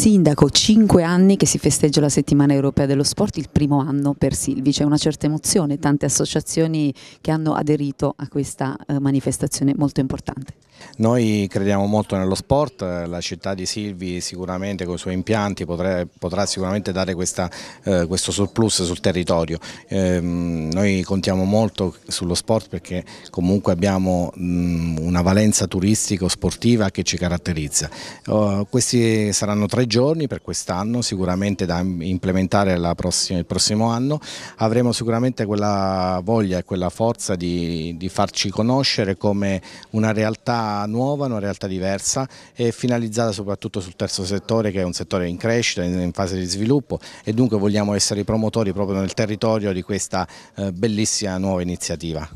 sindaco, cinque anni che si festeggia la settimana europea dello sport, il primo anno per Silvi, c'è una certa emozione, tante associazioni che hanno aderito a questa eh, manifestazione molto importante. Noi crediamo molto nello sport, la città di Silvi sicuramente con i suoi impianti potrà, potrà sicuramente dare questa, eh, questo surplus sul territorio. Eh, noi contiamo molto sullo sport perché comunque abbiamo mh, mm, una valenza turistico-sportiva che ci caratterizza. Uh, questi saranno tre giorni per quest'anno, sicuramente da implementare prossima, il prossimo anno. Avremo sicuramente quella voglia e quella forza di, di farci conoscere come una realtà nuova, una realtà diversa e finalizzata soprattutto sul terzo settore che è un settore in crescita, in fase di sviluppo e dunque vogliamo essere i promotori proprio nel territorio di questa eh, bellissima nuova iniziativa.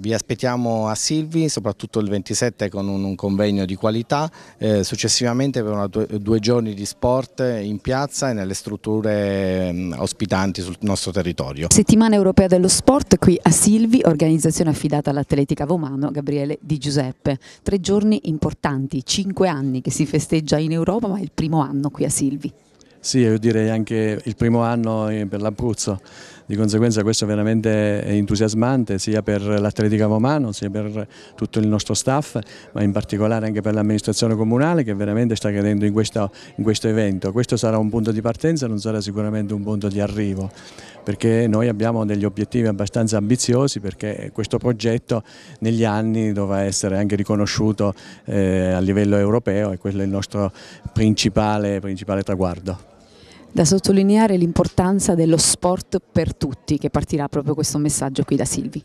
Vi aspettiamo a Silvi, soprattutto il 27 con un, un convegno di qualità, eh, successivamente per una, due, giorni di sport in piazza e nelle strutture mh, mm, ospitanti sul nostro territorio. Settimana europea dello sport qui a Silvi, organizzazione affidata all'Atletica Vomano Gabriele Di Giuseppe. Tre giorni importanti, cinque anni che si festeggia in Europa ma è il primo anno qui a Silvi. Sì, io direi anche il primo anno per l'Abruzzo. Di conseguenza questo è veramente entusiasmante sia per l'Atletica Romano, sia per tutto il nostro staff, ma in particolare anche per l'amministrazione comunale che veramente sta credendo in questo, in questo evento. Questo sarà un punto di partenza, non sarà sicuramente un punto di arrivo perché noi abbiamo degli obiettivi abbastanza ambiziosi perché questo progetto negli anni dovrà essere anche riconosciuto eh, a livello europeo e quello è il nostro principale, principale traguardo da sottolineare l'importanza dello sport per tutti, che partirà proprio questo messaggio qui da Silvi.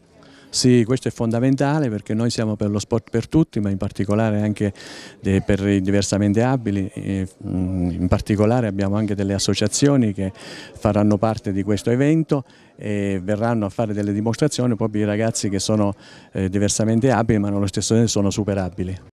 Sì, questo è fondamentale perché noi siamo per lo sport per tutti, ma in particolare anche per i diversamente abili, mm, in particolare abbiamo anche delle associazioni che faranno parte di questo evento e verranno a fare delle dimostrazioni proprio i ragazzi che sono eh, diversamente abili ma nello stesso tempo sono superabili.